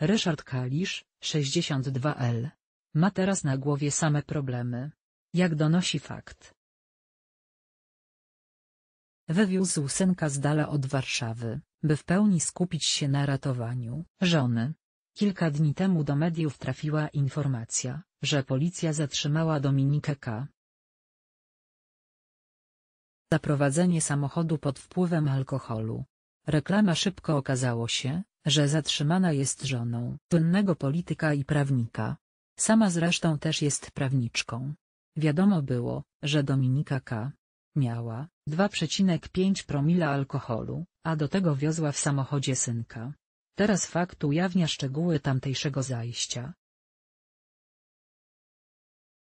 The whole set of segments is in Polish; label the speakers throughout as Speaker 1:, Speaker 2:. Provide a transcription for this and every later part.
Speaker 1: Ryszard Kalisz, 62L. Ma teraz na głowie same problemy. Jak donosi fakt. Wywiózł synka z dala od Warszawy, by w pełni skupić się na ratowaniu żony. Kilka dni temu do mediów trafiła informacja, że policja zatrzymała Dominikę K. Zaprowadzenie samochodu pod wpływem alkoholu. Reklama szybko okazało się, że zatrzymana jest żoną płynnego polityka i prawnika. Sama zresztą też jest prawniczką. Wiadomo było, że Dominika K. miała 2,5 promila alkoholu, a do tego wiozła w samochodzie synka. Teraz fakt ujawnia szczegóły tamtejszego zajścia.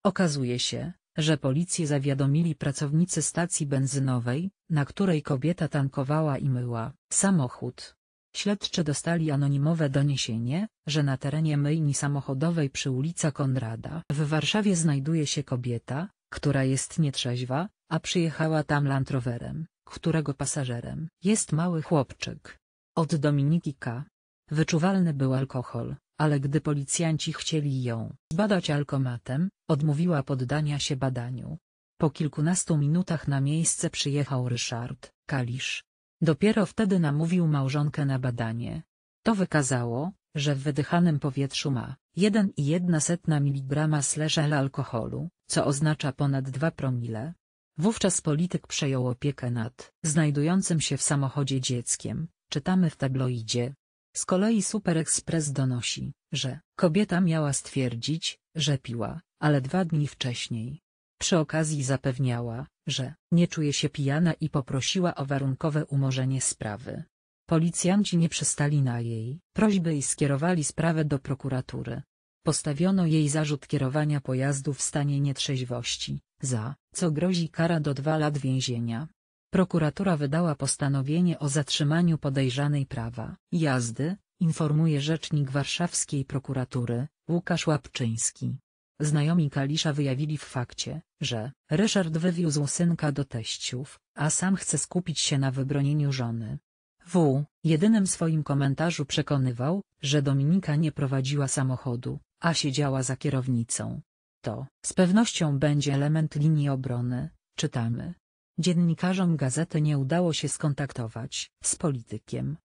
Speaker 1: Okazuje się, że policję zawiadomili pracownicy stacji benzynowej, na której kobieta tankowała i myła samochód. Śledczy dostali anonimowe doniesienie, że na terenie myjni samochodowej przy ulica Konrada w Warszawie znajduje się kobieta, która jest nietrzeźwa, a przyjechała tam landrowerem, którego pasażerem jest mały chłopczyk. Od Dominiki K. Wyczuwalny był alkohol, ale gdy policjanci chcieli ją zbadać alkomatem, odmówiła poddania się badaniu. Po kilkunastu minutach na miejsce przyjechał Ryszard Kalisz, Dopiero wtedy namówił małżonkę na badanie. To wykazało, że w wydychanym powietrzu ma 1,1 mg sl alkoholu, co oznacza ponad 2 promile. Wówczas polityk przejął opiekę nad znajdującym się w samochodzie dzieckiem, czytamy w tabloidzie. Z kolei Super Express donosi, że kobieta miała stwierdzić, że piła, ale dwa dni wcześniej przy okazji zapewniała, że nie czuje się pijana i poprosiła o warunkowe umorzenie sprawy. Policjanci nie przystali na jej prośby i skierowali sprawę do prokuratury. Postawiono jej zarzut kierowania pojazdu w stanie nietrzeźwości, za co grozi kara do dwa lat więzienia. Prokuratura wydała postanowienie o zatrzymaniu podejrzanej prawa jazdy, informuje rzecznik warszawskiej prokuratury, Łukasz Łapczyński. Znajomi Kalisza wyjawili w fakcie, że Ryszard wywiózł synka do teściów, a sam chce skupić się na wybronieniu żony. W. jedynym swoim komentarzu przekonywał, że Dominika nie prowadziła samochodu, a siedziała za kierownicą. To z pewnością będzie element linii obrony, czytamy. Dziennikarzom gazety nie udało się skontaktować z politykiem,